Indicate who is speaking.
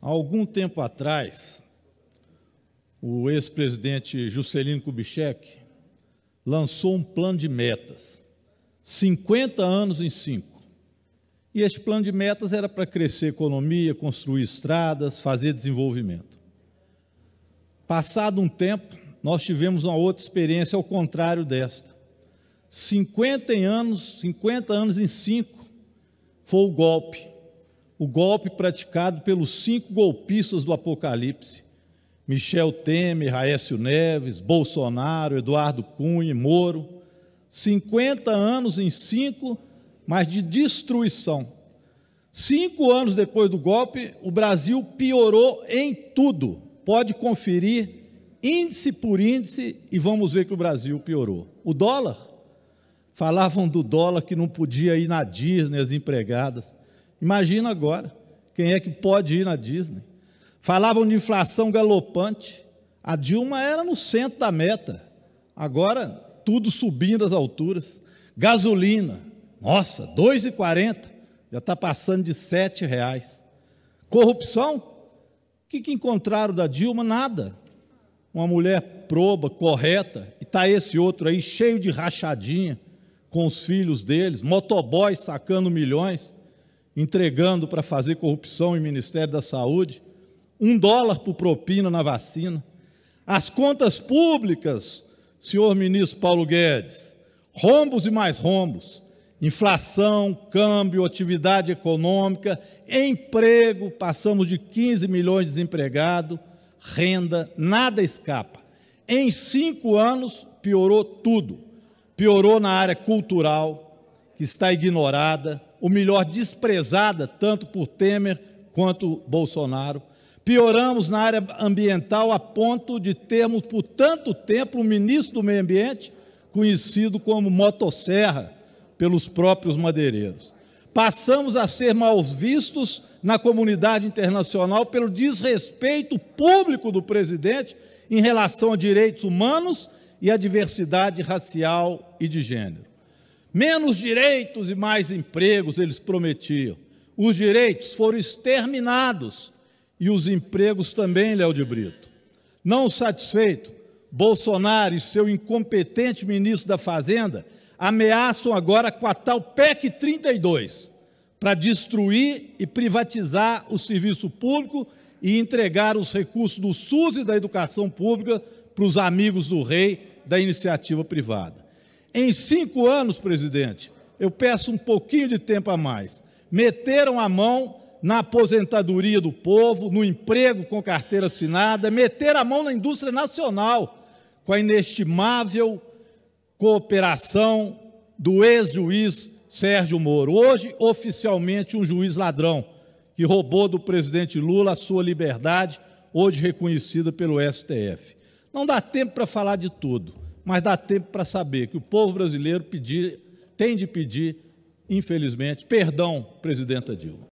Speaker 1: algum tempo atrás, o ex-presidente Juscelino Kubitschek lançou um plano de metas, 50 anos em 5. E este plano de metas era para crescer a economia, construir estradas, fazer desenvolvimento. Passado um tempo, nós tivemos uma outra experiência ao contrário desta. 50 anos, 50 anos em 5 foi o golpe o golpe praticado pelos cinco golpistas do Apocalipse: Michel Temer, Raécio Neves, Bolsonaro, Eduardo Cunha, Moro. 50 anos em cinco, mas de destruição. Cinco anos depois do golpe, o Brasil piorou em tudo. Pode conferir índice por índice e vamos ver que o Brasil piorou. O dólar, falavam do dólar que não podia ir na Disney as empregadas. Imagina agora, quem é que pode ir na Disney? Falavam de inflação galopante. A Dilma era no centro da meta. Agora tudo subindo as alturas. Gasolina, nossa, 2,40, já está passando de R$ reais. Corrupção? O que, que encontraram da Dilma? Nada. Uma mulher proba, correta, e está esse outro aí, cheio de rachadinha, com os filhos deles, motoboy sacando milhões entregando para fazer corrupção em Ministério da Saúde, um dólar por propina na vacina. As contas públicas, senhor ministro Paulo Guedes, rombos e mais rombos, inflação, câmbio, atividade econômica, emprego, passamos de 15 milhões de desempregados, renda, nada escapa. Em cinco anos, piorou tudo. Piorou na área cultural, que está ignorada, o melhor, desprezada tanto por Temer quanto Bolsonaro. Pioramos na área ambiental a ponto de termos por tanto tempo um ministro do Meio Ambiente conhecido como motosserra pelos próprios madeireiros. Passamos a ser mal vistos na comunidade internacional pelo desrespeito público do presidente em relação a direitos humanos e a diversidade racial e de gênero. Menos direitos e mais empregos eles prometiam. Os direitos foram exterminados e os empregos também, Léo de Brito. Não satisfeito, Bolsonaro e seu incompetente ministro da Fazenda ameaçam agora com a tal PEC 32 para destruir e privatizar o serviço público e entregar os recursos do SUS e da educação pública para os amigos do rei da iniciativa privada. Em cinco anos, presidente, eu peço um pouquinho de tempo a mais. Meteram a mão na aposentadoria do povo, no emprego com carteira assinada, meteram a mão na indústria nacional, com a inestimável cooperação do ex-juiz Sérgio Moro. Hoje, oficialmente, um juiz ladrão, que roubou do presidente Lula a sua liberdade, hoje reconhecida pelo STF. Não dá tempo para falar de tudo mas dá tempo para saber que o povo brasileiro pedir, tem de pedir, infelizmente, perdão, presidenta Dilma.